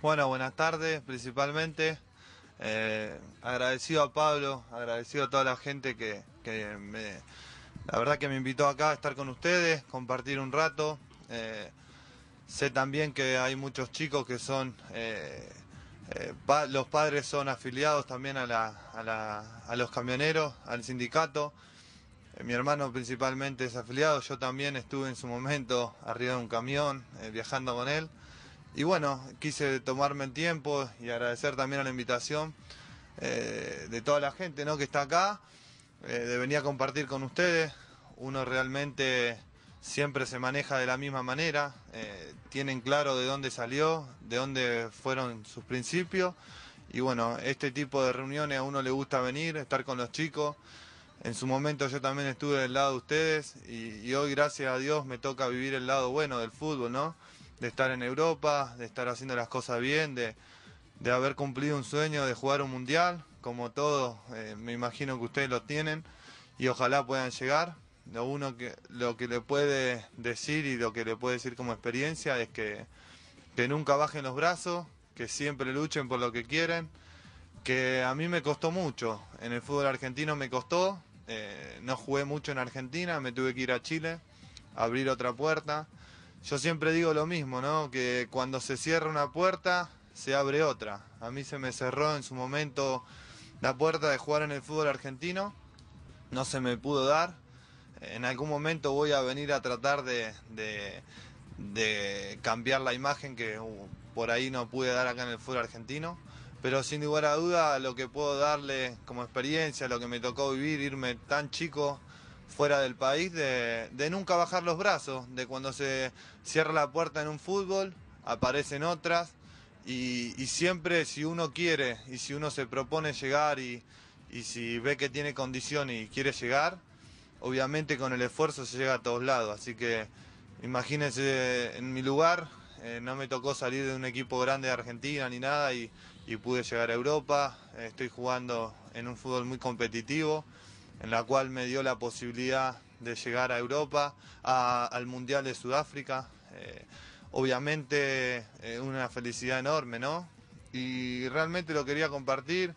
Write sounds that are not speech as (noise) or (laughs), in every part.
Bueno, buenas tardes principalmente. Eh, agradecido a Pablo, agradecido a toda la gente que, me, la verdad que me invitó acá a estar con ustedes, compartir un rato. Eh, sé también que hay muchos chicos que son, eh, los padres son afiliados también a los camioneros, al sindicato. mi hermano principalmente es afiliado, yo también estuve en su momento arriba de un camión, viajando con él y bueno, quise tomarme el tiempo y agradecer también a la invitación eh, de toda la gente ¿no? que está acá, eh, de venir a compartir con ustedes. Uno realmente siempre se maneja de la misma manera, eh, tienen claro de dónde salió, de dónde fueron sus principios. Y bueno, este tipo de reuniones a uno le gusta venir, estar con los chicos. En su momento yo también estuve del lado de ustedes y, y hoy gracias a Dios me toca vivir el lado bueno del fútbol, ¿no? de estar en Europa, de estar haciendo las cosas bien, de, haber cumplido un sueño de jugar un mundial, como todos, eh, me imagino que ustedes lo tienen y ojalá puedan llegar. Lo uno que lo que le puede decir y lo que le puede decir como experiencia es que, que nunca bajen los brazos, que siempre luchen por lo que quieren, que a mí me costó mucho, en el fútbol argentino me costó, eh, no jugué mucho en Argentina, me tuve que ir a Chile, abrir otra puerta. Yo siempre digo lo mismo, ¿no? Que cuando se cierra una puerta, se abre otra. A mí se me cerró en su momento la puerta de jugar en el fútbol argentino, no se me pudo dar. En algún momento voy a venir a tratar de, cambiar la imagen que uh, por ahí no pude dar acá en el fútbol argentino. Pero sin lugar a duda, lo que puedo darle como experiencia, lo que me tocó vivir, irme tan chico fuera del país, de, nunca bajar los brazos, de cuando se cierra la puerta en un fútbol, aparecen otras, y, siempre si uno quiere y si uno se propone llegar y, si ve que tiene condición y quiere llegar, obviamente con el esfuerzo se llega a todos lados, así que imagínense en mi lugar, eh, no me tocó salir de un equipo grande de Argentina ni nada y, pude llegar a Europa, estoy jugando en un fútbol muy competitivo en la cual me dio la posibilidad de llegar a Europa, al Mundial de Sudáfrica. Eh, obviamente eh, una felicidad enorme, ¿no? Y realmente lo quería compartir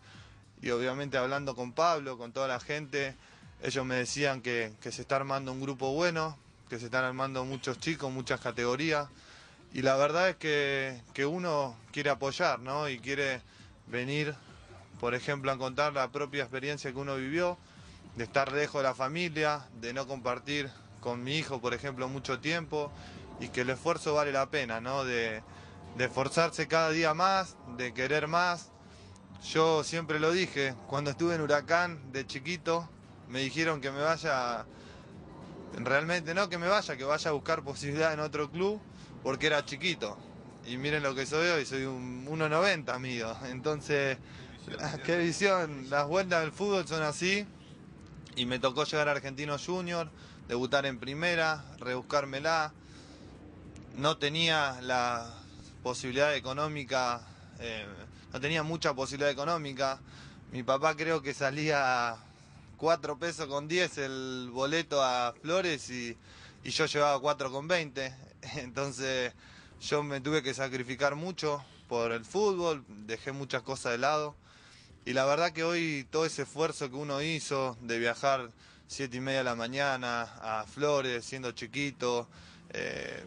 y obviamente hablando con Pablo, con toda la gente, ellos me decían que, se está armando un grupo bueno, que se están armando muchos chicos, muchas categorías y la verdad es que, que uno quiere apoyar, ¿no? Y quiere venir, por ejemplo, a contar la propia experiencia que uno vivió de estar lejos de la familia, de no compartir con mi hijo, por ejemplo, mucho tiempo y que el esfuerzo vale la pena, ¿no? De, esforzarse cada día más, de querer más. Yo siempre lo dije, cuando estuve en Huracán de chiquito, me dijeron que me vaya, realmente no que me vaya, que vaya a buscar posibilidad en otro club, porque era chiquito. Y miren lo que soy hoy, soy un 1,90 amigo. Entonces, qué (laughs) visión, qué visión. las vueltas del fútbol son así. Y me tocó llegar a Argentino Junior, debutar en primera, rebuscármela. No tenía la posibilidad económica, eh, no tenía mucha posibilidad económica. Mi papá creo que salía 4 pesos con 10 el boleto a Flores y, y yo llevaba 4 con 20. (laughs) Entonces yo me tuve que sacrificar mucho por el fútbol, dejé muchas cosas de lado y la verdad que hoy todo ese esfuerzo que uno hizo de viajar siete y media de la mañana a Flores, siendo chiquito, eh,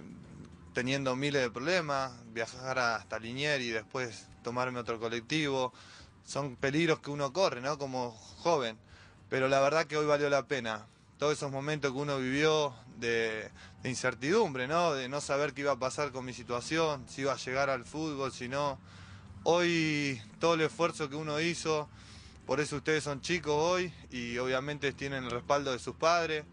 teniendo miles de problemas, viajar hasta Liniers y después tomarme otro colectivo, son peligros que uno corre, ¿no? Como joven. Pero la verdad que hoy valió la pena. Todos esos momentos que uno vivió de, de incertidumbre, ¿no? De no saber qué iba a pasar con mi situación, si iba a llegar al fútbol, si no. Hoy todo el esfuerzo que uno hizo, por eso ustedes son chicos hoy y obviamente tienen el respaldo de sus padres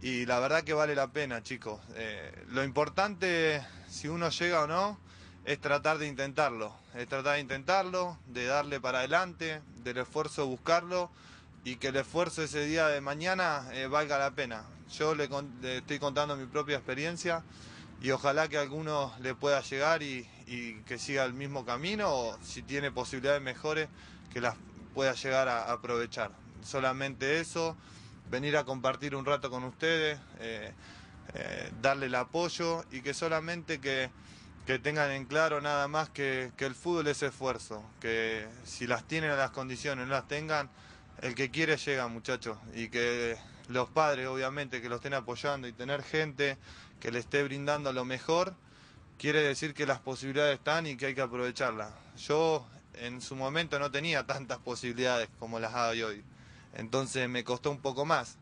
y la verdad que vale la pena chicos. Eh, lo importante, si uno llega o no, es tratar de intentarlo, es tratar de intentarlo, de darle para adelante, del esfuerzo buscarlo y que el esfuerzo ese día de mañana eh, valga la pena. Yo le estoy contando mi propia experiencia y ojalá que a alguno le pueda llegar y, que siga el mismo camino o si tiene posibilidades mejores que las pueda llegar a, aprovechar. Solamente eso, venir a compartir un rato con ustedes, eh, eh, darle el apoyo y que solamente que, tengan en claro nada más que, el fútbol es esfuerzo, que si las tienen las condiciones, no las tengan, el que quiere llega, muchachos, y que los padres, obviamente, que lo estén apoyando y tener gente que le esté brindando lo mejor, quiere decir que las posibilidades están y que hay que aprovecharlas. Yo en su momento no tenía tantas posibilidades como las hay hoy, entonces me costó un poco más,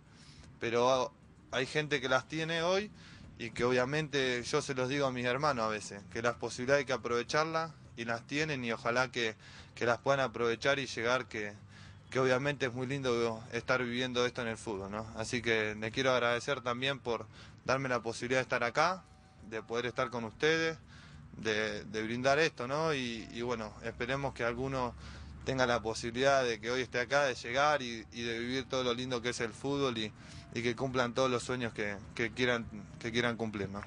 pero hay gente que las tiene hoy y que obviamente yo se los digo a mis hermanos a veces, que las posibilidades hay que aprovecharlas y las tienen y ojalá que, que las puedan aprovechar y llegar que que obviamente es muy lindo estar viviendo esto en el fútbol, ¿no? Así que les quiero agradecer también por darme la posibilidad de estar acá, de poder estar con ustedes, de, brindar esto, ¿no? Y, bueno, esperemos que alguno tenga la posibilidad de que hoy esté acá, de llegar y, de vivir todo lo lindo que es el fútbol y, que cumplan todos los sueños que, quieran, que quieran cumplir, ¿no?